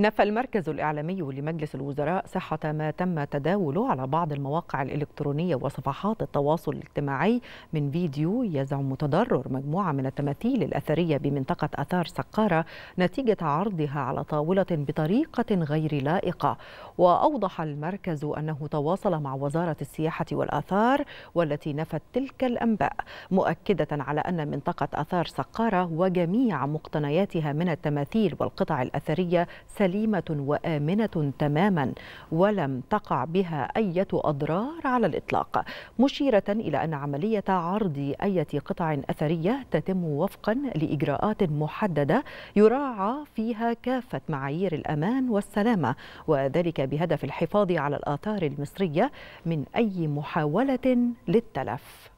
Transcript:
نفى المركز الإعلامي لمجلس الوزراء صحة ما تم تداوله على بعض المواقع الإلكترونية وصفحات التواصل الاجتماعي من فيديو يزعم تضرر مجموعة من التماثيل الأثرية بمنطقة أثار سقارة نتيجة عرضها على طاولة بطريقة غير لائقة وأوضح المركز أنه تواصل مع وزارة السياحة والآثار والتي نفت تلك الأنباء مؤكدة على أن منطقة أثار سقارة وجميع مقتنياتها من التماثيل والقطع الأثرية سليمة سليمة وآمنة تماما ولم تقع بها أي أضرار على الإطلاق مشيرة إلى أن عملية عرض أي قطع أثرية تتم وفقا لإجراءات محددة يراعى فيها كافة معايير الأمان والسلامة وذلك بهدف الحفاظ على الآثار المصرية من أي محاولة للتلف